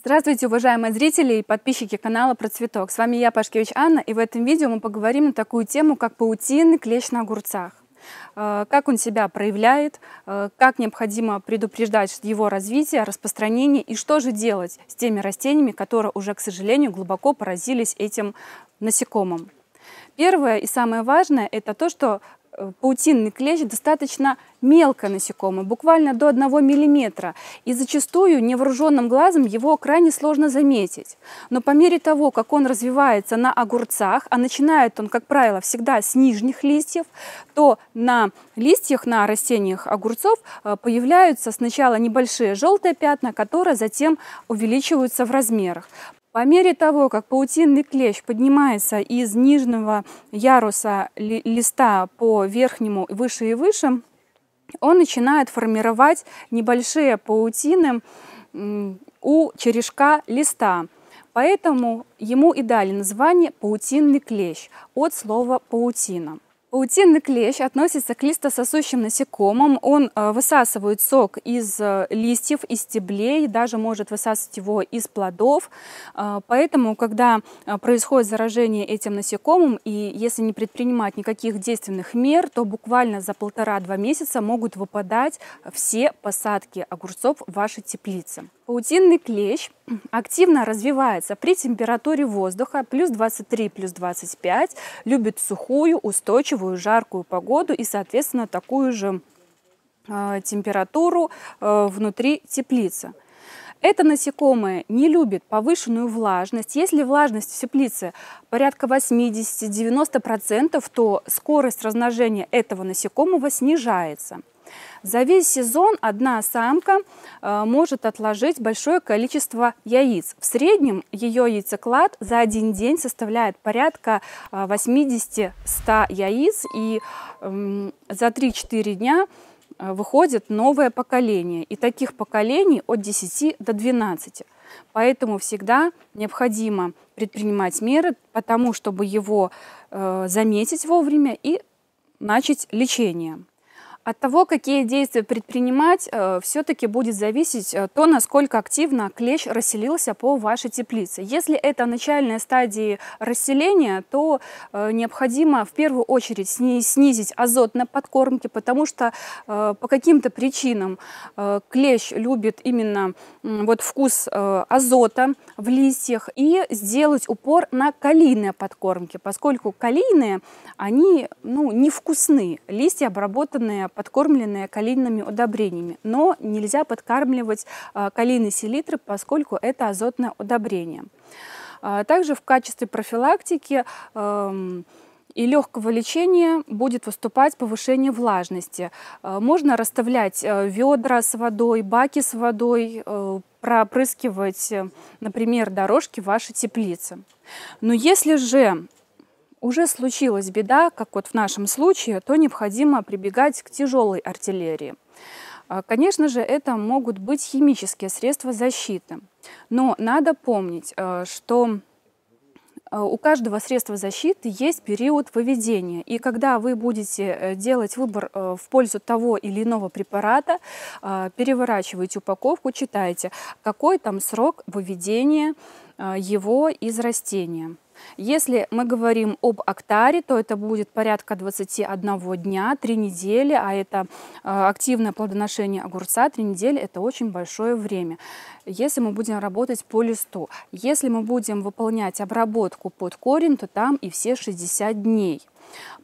Здравствуйте, уважаемые зрители и подписчики канала Про Цветок. С вами я, Пашкевич Анна, и в этом видео мы поговорим на такую тему, как паутинный клещ на огурцах. Э, как он себя проявляет, э, как необходимо предупреждать его развитие, распространение и что же делать с теми растениями, которые уже, к сожалению, глубоко поразились этим насекомым. Первое и самое важное – это то, что Э, паутинный клещ достаточно мелкое насекомое, буквально до 1 мм, и зачастую невооруженным глазом его крайне сложно заметить. Но по мере того, как он развивается на огурцах, а начинает он, как правило, всегда с нижних листьев, то на листьях, на растениях огурцов э, появляются сначала небольшие желтые пятна, которые затем увеличиваются в размерах. По мере того, как паутинный клещ поднимается из нижнего яруса ли, листа по верхнему выше и выше, он начинает формировать небольшие паутины у черешка листа. Поэтому ему и дали название паутинный клещ от слова паутина. Паутинный клещ относится к листососущим насекомым. Он э, высасывает сок из э, листьев, из стеблей, даже может высасывать его из плодов. Э, поэтому, когда происходит заражение этим насекомым, и если не предпринимать никаких действенных мер, то буквально за полтора-два месяца могут выпадать все посадки огурцов в вашей теплице. Паутинный клещ активно развивается при температуре воздуха плюс 23, плюс 25, любит сухую, устойчивую, жаркую погоду и, соответственно, такую же э, температуру э, внутри теплицы. Это насекомое не любит повышенную влажность. Если влажность в теплице порядка 80-90%, то скорость размножения этого насекомого снижается. За весь сезон одна самка э, может отложить большое количество яиц. В среднем ее яйцеклад за один день составляет порядка 80-100 э, яиц, и эм, за 3-4 дня э, выходит новое поколение. И таких поколений от 10 до 12. Поэтому всегда необходимо предпринимать меры потому, чтобы его заметить вовремя и начать лечение. От того, какие действия предпринимать, э, все-таки будет зависеть э, то, насколько активно клещ расселился по вашей теплице. Если это начальная стадия расселения, то э, необходимо в первую очередь снизить азот на подкормке, потому что по каким-то причинам клещ любит именно вот вкус азота в листьях и сделать упор на калийные подкормки, поскольку калийные, они ну, невкусны, листья обработанные подкормленные калийными удобрениями. Но нельзя подкармливать а, калийные селитры, поскольку это азотное удобрение. А, также в качестве профилактики эм, и легкого лечения будет выступать повышение влажности. А, можно расставлять э, ведра с водой, баки с водой, э, пропрыскивать, э, например, дорожки вашей теплицы. Но если же уже случилась беда, как вот в нашем случае, то необходимо прибегать к тяжелой артиллерии. А, конечно же, это могут быть химические средства защиты. Но надо помнить, а, что а, у каждого средства защиты есть период выведения. И когда вы будете э, делать выбор э, в пользу того или иного препарата, переворачиваете упаковку, читайте, какой там срок выведения Э, его из растения. Если мы говорим об октаре, то это будет порядка 21 дня, 3 недели, а это э, активное плодоношение огурца, 3 недели – это очень большое время. Если мы будем работать по листу, если мы будем выполнять обработку под корень, то там и все 60 дней.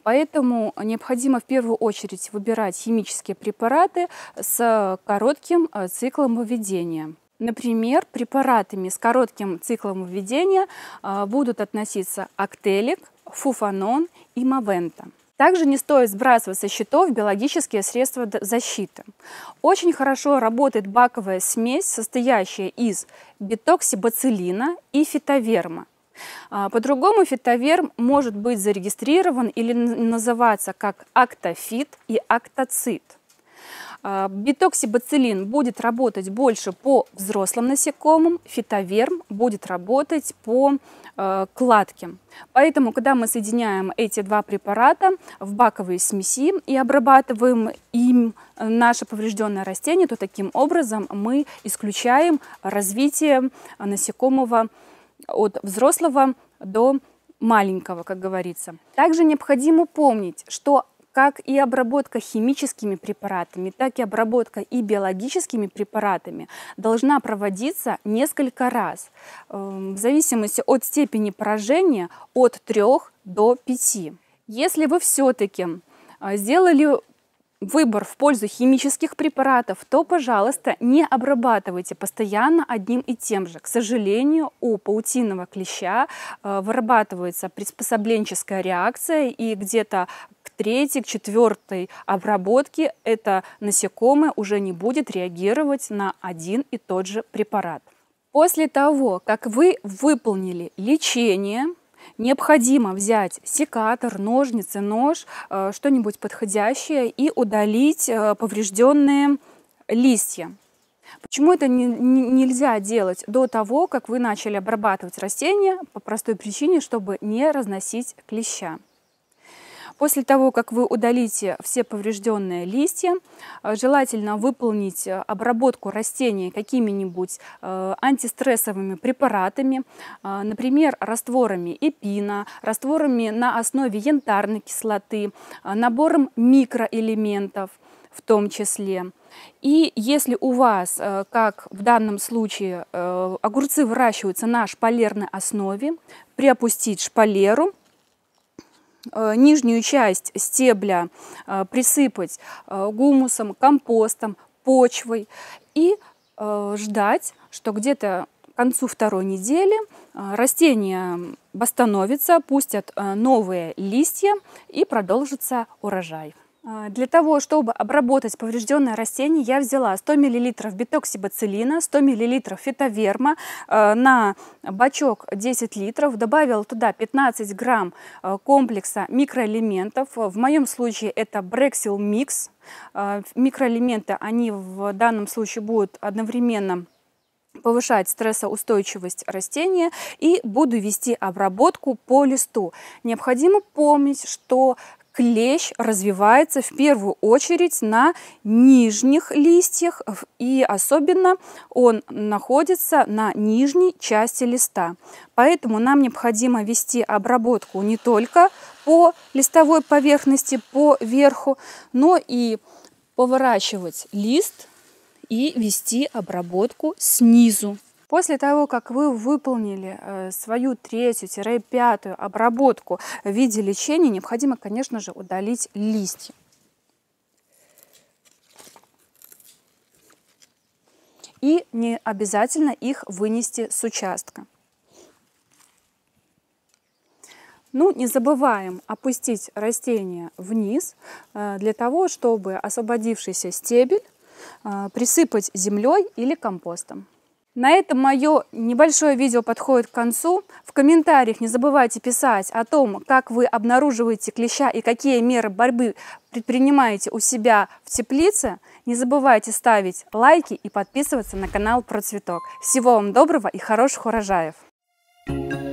Поэтому необходимо в первую очередь выбирать химические препараты с коротким э, циклом выведения. Например, препаратами с коротким циклом введения а, будут относиться актелик, фуфанон и мавента. Также не стоит сбрасывать со счетов биологические средства защиты. Очень хорошо работает баковая смесь, состоящая из битоксибацилина и фитоверма. А, по-другому фитоверм может быть зарегистрирован или называться как актофит и актоцит. А, битоксибацилин будет работать больше по взрослым насекомым, фитоверм будет работать по э, кладке. Поэтому, когда мы соединяем эти два препарата в баковые смеси и обрабатываем им э, наше поврежденное растение, то таким образом мы исключаем развитие насекомого от взрослого до маленького, как говорится. Также необходимо помнить, что как и обработка химическими препаратами, так и обработка и биологическими препаратами должна проводиться несколько раз, эм, в зависимости от степени поражения от 3 до 5. Если вы все-таки э, сделали выбор в пользу химических препаратов, то, пожалуйста, не обрабатывайте постоянно одним и тем же. К сожалению, у паутинного клеща э, вырабатывается приспособленческая реакция, и где-то к третьей, к четвертой обработке это насекомое уже не будет реагировать на один и тот же препарат. После того, как вы выполнили лечение, необходимо взять секатор, ножницы, нож, э, что-нибудь подходящее и удалить э, поврежденные листья. Почему это не, не, нельзя делать до того, как вы начали обрабатывать растения? По простой причине, чтобы не разносить клеща. После того, как вы удалите все поврежденные листья, э, желательно выполнить э, обработку растений какими-нибудь э, антистрессовыми препаратами, например, растворами эпина, растворами на основе янтарной кислоты, набором микроэлементов в том числе. И если у вас, как в данном случае, огурцы выращиваются на шпалерной основе, приопустить шпалеру – Э, нижнюю часть стебля э, присыпать э, гумусом, компостом, почвой и ждать, что где-то к концу второй недели растение восстановятся, пустят новые листья и продолжится урожай. А, для того, чтобы обработать поврежденное растение, я взяла 100 мл битоксибацилина, 100 мл фитоверма а, на бачок 10 литров. Добавила туда 15 грамм а, комплекса микроэлементов. В моем случае это Брексил Микс. Микроэлементы, они в данном случае будут одновременно повышать стрессоустойчивость растения и буду вести обработку по листу. Необходимо помнить, что клещ развивается в первую очередь на нижних листьях и особенно он находится на нижней части листа. Поэтому нам необходимо вести обработку не только по листовой поверхности, по верху, но и поворачивать лист и вести обработку снизу. После того, как вы выполнили э, свою третью-пятую обработку в виде лечения, необходимо, конечно же, удалить листья. И не обязательно их вынести с участка. Ну, не забываем опустить растение вниз э, для того, чтобы освободившийся стебель э, присыпать землей или компостом. На этом мое небольшое видео подходит к концу. В комментариях не забывайте писать о том, как вы обнаруживаете клеща и какие меры борьбы предпринимаете у себя в теплице. Не забывайте ставить лайки и подписываться на канал Процветок. Всего вам доброго и хороших урожаев! Thank you.